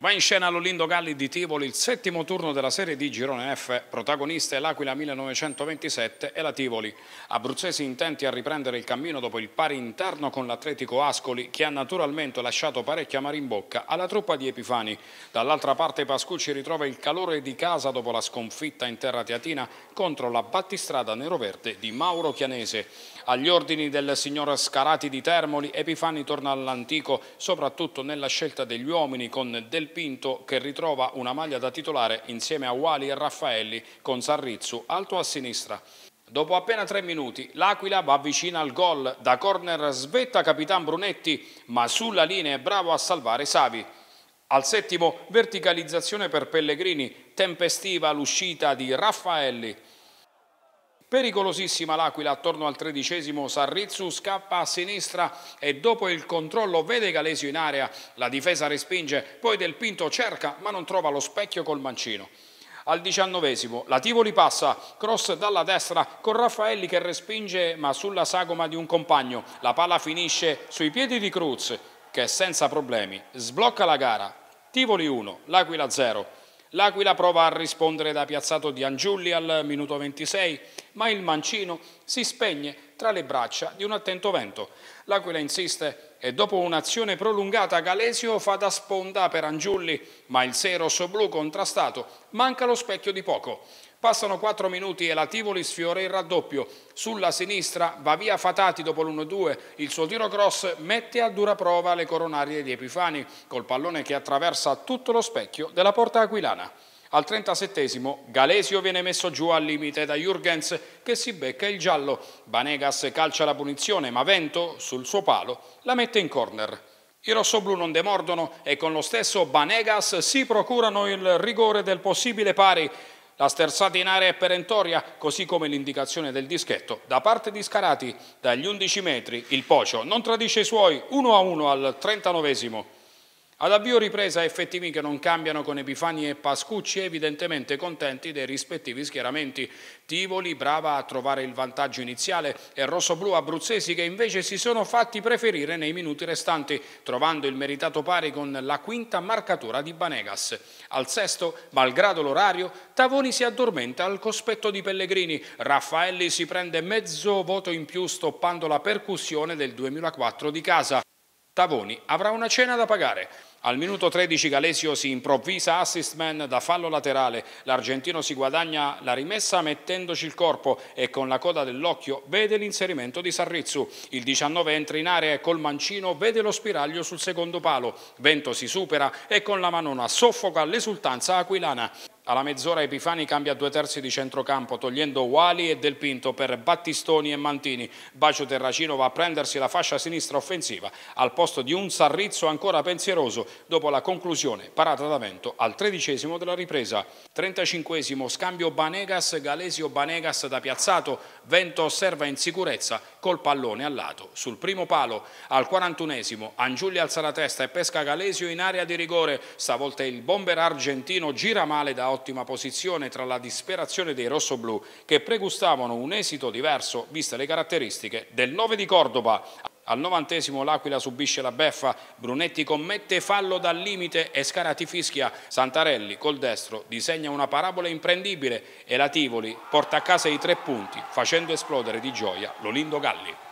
Va in scena l'Olindo Galli di Tivoli il settimo turno della Serie di Girone F, protagonista è l'Aquila 1927 e la Tivoli. Abruzzesi intenti a riprendere il cammino dopo il pari interno con l'Atletico Ascoli, che ha naturalmente lasciato parecchia mare in bocca alla truppa di Epifani. Dall'altra parte Pascucci ritrova il calore di casa dopo la sconfitta in terra teatina contro la battistrada neroverde di Mauro Chianese. Agli ordini del signor Scarati di Termoli, Epifani torna all'antico, soprattutto nella scelta degli uomini con del Pinto che ritrova una maglia da titolare insieme a Wali e Raffaelli con Sarrizzu alto a sinistra. Dopo appena tre minuti l'Aquila va vicina al gol, da corner svetta Capitan Brunetti ma sulla linea è bravo a salvare Savi. Al settimo verticalizzazione per Pellegrini, tempestiva l'uscita di Raffaelli. Pericolosissima l'Aquila attorno al tredicesimo Sarrizzu scappa a sinistra e dopo il controllo vede Galesio in area. La difesa respinge, poi Del Pinto cerca ma non trova lo specchio col mancino. Al diciannovesimo la Tivoli passa, cross dalla destra con Raffaelli che respinge ma sulla sagoma di un compagno. La palla finisce sui piedi di Cruz che senza problemi sblocca la gara. Tivoli 1, L'Aquila 0. L'Aquila prova a rispondere da piazzato di Angiulli al minuto 26, ma il mancino si spegne tra le braccia di un attento vento. L'Aquila insiste e dopo un'azione prolungata Galesio fa da sponda per Angiulli, ma il serosso blu contrastato manca lo specchio di poco. Passano 4 minuti e la Tivoli sfiora il raddoppio. Sulla sinistra va via Fatati dopo l'1-2. Il suo tiro cross mette a dura prova le coronarie di Epifani col pallone che attraversa tutto lo specchio della porta aquilana. Al 37 Galesio viene messo giù al limite da Jurgens che si becca il giallo. Banegas calcia la punizione ma Vento sul suo palo la mette in corner. I rossoblù non demordono e con lo stesso Banegas si procurano il rigore del possibile pari. La sterzata in area è perentoria, così come l'indicazione del dischetto. Da parte di Scarati, dagli 11 metri, il Pocio non tradisce i suoi 1-1 al 39 ad avvio ripresa effettivi che non cambiano con Epifani e Pascucci, evidentemente contenti dei rispettivi schieramenti. Tivoli brava a trovare il vantaggio iniziale e rossoblù abruzzesi che invece si sono fatti preferire nei minuti restanti, trovando il meritato pari con la quinta marcatura di Banegas. Al sesto, malgrado l'orario, Tavoni si addormenta al cospetto di Pellegrini. Raffaelli si prende mezzo voto in più stoppando la percussione del 2004 di casa. Tavoni avrà una cena da pagare. Al minuto 13 Galesio si improvvisa assist man da fallo laterale, l'argentino si guadagna la rimessa mettendoci il corpo e con la coda dell'occhio vede l'inserimento di Sarrizzu. Il 19 entra in area e col mancino vede lo spiraglio sul secondo palo. Vento si supera e con la manona soffoca l'esultanza aquilana. Alla mezz'ora Epifani cambia due terzi di centrocampo, togliendo Wali e Del Pinto per Battistoni e Mantini. Bacio Terracino va a prendersi la fascia sinistra offensiva al posto di un Sarrizzo ancora pensieroso dopo la conclusione parata da vento al tredicesimo della ripresa. 35 scambio Banegas, Galesio Banegas da piazzato, Vento osserva in sicurezza col pallone al lato. Sul primo palo al 41esimo Angiulli alza la testa e pesca Galesio in area di rigore. Stavolta il bomber argentino gira male da ottima posizione tra la disperazione dei rossoblù che pregustavano un esito diverso viste le caratteristiche del 9 di Cordoba. Al novantesimo l'Aquila subisce la beffa, Brunetti commette fallo dal limite e Scarati fischia. Santarelli col destro disegna una parabola imprendibile e la Tivoli porta a casa i tre punti facendo esplodere di gioia Lolindo Galli.